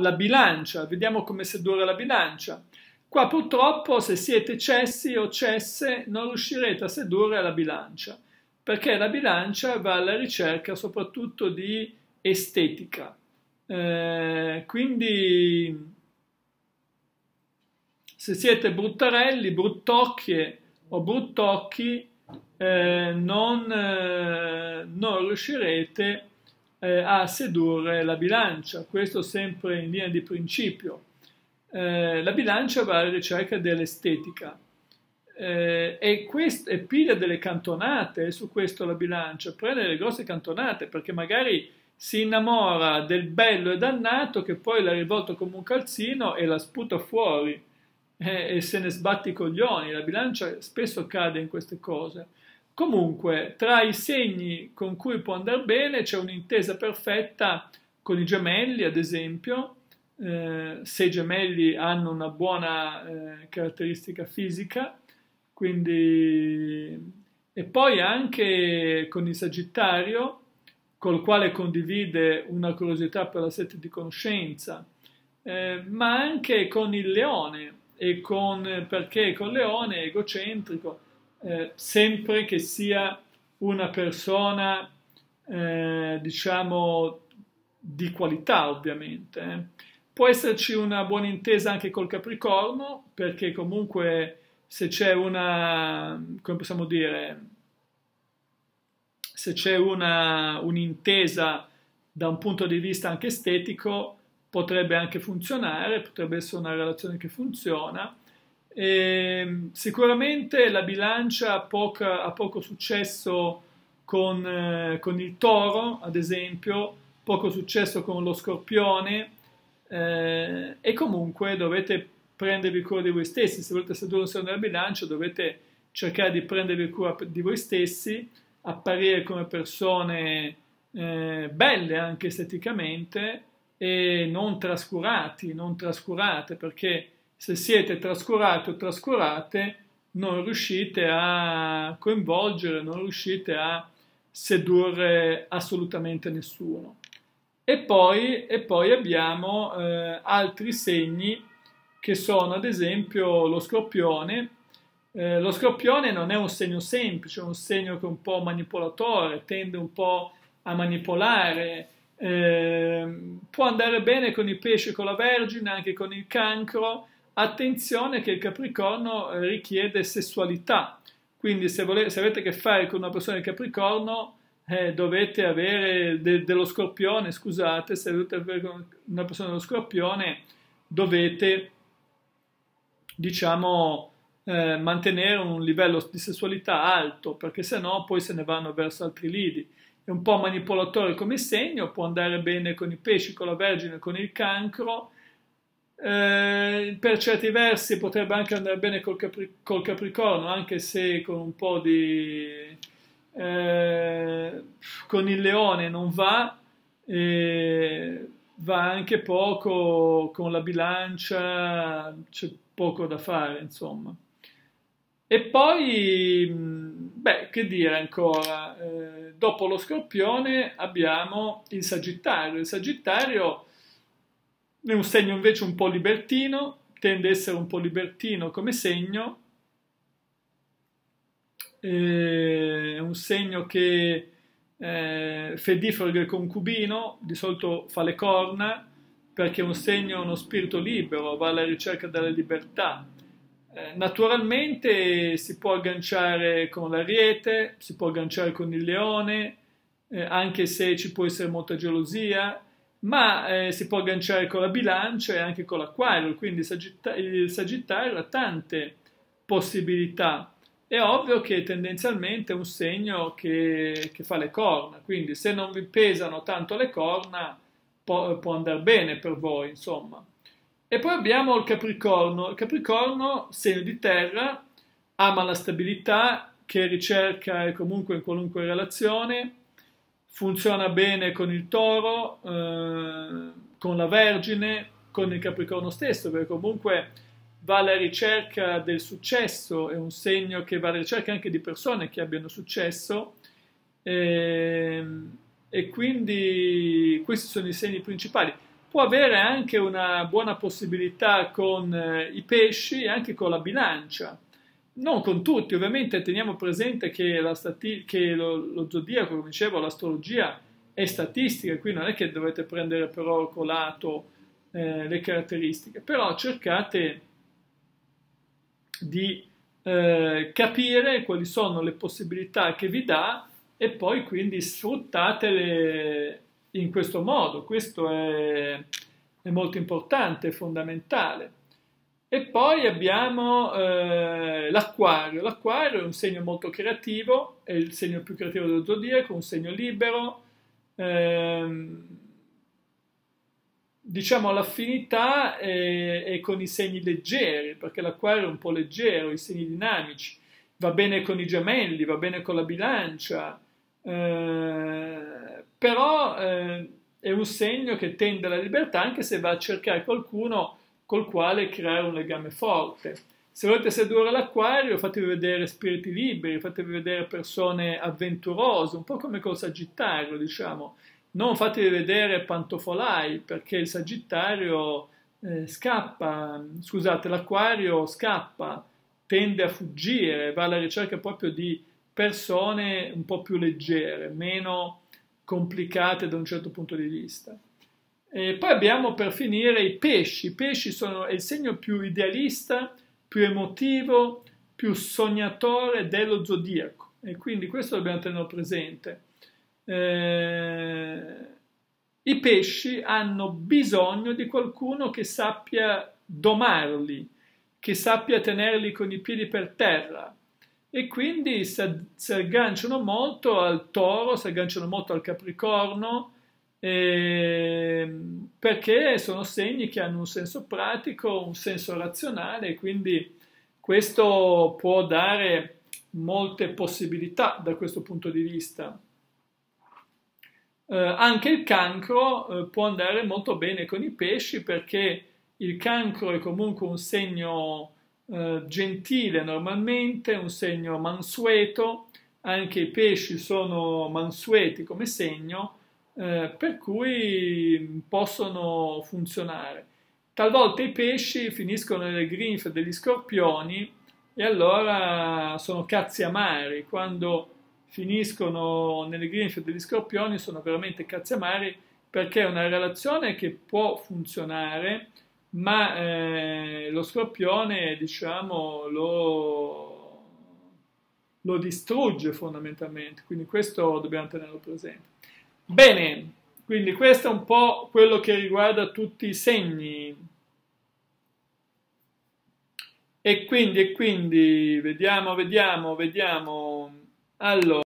la bilancia, vediamo come sedurre la bilancia. Qua purtroppo se siete cessi o cesse non riuscirete a sedurre la bilancia, perché la bilancia va alla ricerca soprattutto di estetica. Eh, quindi se siete bruttarelli, bruttocchie o bruttocchi, eh, non, eh, non riuscirete a eh, a sedurre la bilancia, questo sempre in linea di principio. Eh, la bilancia va alla ricerca dell'estetica eh, e, quest- e piglia delle cantonate su questo la bilancia, prende delle grosse cantonate perché magari si innamora del bello e dannato che poi l'ha rivolto come un calzino e la sputa fuori eh, e se ne sbatti i coglioni. La bilancia spesso cade in queste cose. Comunque, tra i segni con cui può andare bene c'è un'intesa perfetta con i gemelli, ad esempio, eh, se i gemelli hanno una buona eh, caratteristica fisica, quindi... e poi anche con il Sagittario, col quale condivide una curiosità per la sete di conoscenza, eh, ma anche con il leone, e con, perché con leone è egocentrico eh, sempre che sia una persona, eh, diciamo, di qualità ovviamente. Eh. Può esserci una buona intesa anche col Capricorno, perché comunque se c'è una, come possiamo dire, se c'è un'intesa da un punto di vista anche estetico, potrebbe anche funzionare, potrebbe essere una relazione che funziona, e ehm, sicuramente la bilancia ha, poca, ha poco successo con, eh, con, il toro, ad esempio, poco successo con lo scorpione eh, e comunque dovete prendervi cura di voi stessi. Se volete sedurre un segno della bilancia dovete cercare di prendervi cura di voi stessi, apparire come persone eh, belle anche esteticamente e non trascurati, non trascurate perché se siete trascurati o trascurate, non riuscite a coinvolgere, non riuscite a sedurre assolutamente nessuno. E poi, e poi abbiamo eh, altri segni che sono ad esempio lo scorpione. Eh, lo scorpione non è un segno semplice, è un segno che è un po' manipolatore, tende un po' a manipolare, eh, può andare bene con i pesci, con la vergine, anche con il cancro, Attenzione che il Capricorno eh, richiede sessualità, quindi se, volete, se avete a che fare con una persona di Capricorno eh, dovete avere de, dello scorpione, scusate, se avete dovete avere con una persona dello scorpione dovete, diciamo, eh, mantenere un livello di sessualità alto, perché se no poi se ne vanno verso altri lidi. È un po' manipolatore come segno, può andare bene con i pesci, con la Vergine, con il cancro, eh, per certi versi potrebbe anche andare bene col, Capri col Capricorno, anche se con un po' di... Eh, con il leone non va, eh, va anche poco con la bilancia, c'è poco da fare, insomma. E poi, mm, beh, che dire ancora, eh, dopo lo scorpione abbiamo il sagittario. Il sagittario è un segno invece un po' libertino, tende ad essere un po' libertino come segno, è un segno che eh, fedifero del concubino, di solito fa le corna, perché è un segno, uno spirito libero, va alla ricerca della libertà. Eh, naturalmente si può agganciare con l'ariete, si può agganciare con il leone, eh, anche se ci può essere molta gelosia, ma eh, si può agganciare con la bilancia e anche con l'acquario, quindi sagitta- il sagittario ha tante possibilità. È ovvio che tendenzialmente è un segno che, che fa le corna, quindi se non vi pesano tanto le corna può, può andare bene per voi, insomma. E poi abbiamo il Capricorno. Il Capricorno, segno di terra, ama la stabilità che ricerca comunque in qualunque relazione, funziona bene con il toro, eh, con la Vergine, con il Capricorno stesso, perché comunque va alla ricerca del successo, è un segno che va alla ricerca anche di persone che abbiano successo eh, e quindi questi sono i segni principali. Può avere anche una buona possibilità con eh, i pesci e anche con la bilancia non con tutti, ovviamente teniamo presente che, stati- che lo, lo, zodiaco, come dicevo, l'astrologia è statistica, qui non è che dovete prendere per oro colato eh, le caratteristiche, però cercate di eh, capire quali sono le possibilità che vi dà e poi quindi sfruttatele in questo modo, questo è, è molto importante, fondamentale. E poi abbiamo eh, l'acquario. L'acquario è un segno molto creativo, è il segno più creativo dello zodiaco, un segno libero. Ehm, diciamo l'affinità è, è, con i segni leggeri, perché l'acquario è un po' leggero, i segni dinamici. Va bene con i gemelli, va bene con la bilancia, ehm, però eh, è un segno che tende alla libertà anche se va a cercare qualcuno col quale creare un legame forte. Se volete sedurre l'acquario, fatevi vedere spiriti liberi, fatevi vedere persone avventurose, un po' come col Sagittario, diciamo. Non fatevi vedere pantofolai, perché il Sagittario eh, scappa, scusate, l'acquario scappa, tende a fuggire, va alla ricerca proprio di persone un po' più leggere, meno complicate da un certo punto di vista. E poi abbiamo per finire i pesci. I pesci sono il segno più idealista, più emotivo, più sognatore dello zodiaco. E quindi questo dobbiamo tenere presente. Eh, I pesci hanno bisogno di qualcuno che sappia domarli, che sappia tenerli con i piedi per terra. E quindi si agganciano molto al toro, si agganciano molto al capricorno, eh, perché sono segni che hanno un senso pratico, un senso razionale quindi questo può dare molte possibilità da questo punto di vista. Eh, anche il cancro eh, può andare molto bene con i pesci perché il cancro è comunque un segno eh, gentile normalmente, un segno mansueto, anche i pesci sono mansueti come segno, eh, per cui mm, possono funzionare. Talvolta i pesci finiscono nelle grinfie degli scorpioni e allora sono cazzi amari. Quando finiscono nelle grinfie degli scorpioni sono veramente cazzi amari perché è una relazione che può funzionare, ma eh, lo scorpione, diciamo, lo, lo distrugge fondamentalmente. Quindi questo dobbiamo tenerlo presente. Bene, quindi questo è un po' quello che riguarda tutti i segni. E quindi, e quindi, vediamo, vediamo, vediamo. Allora.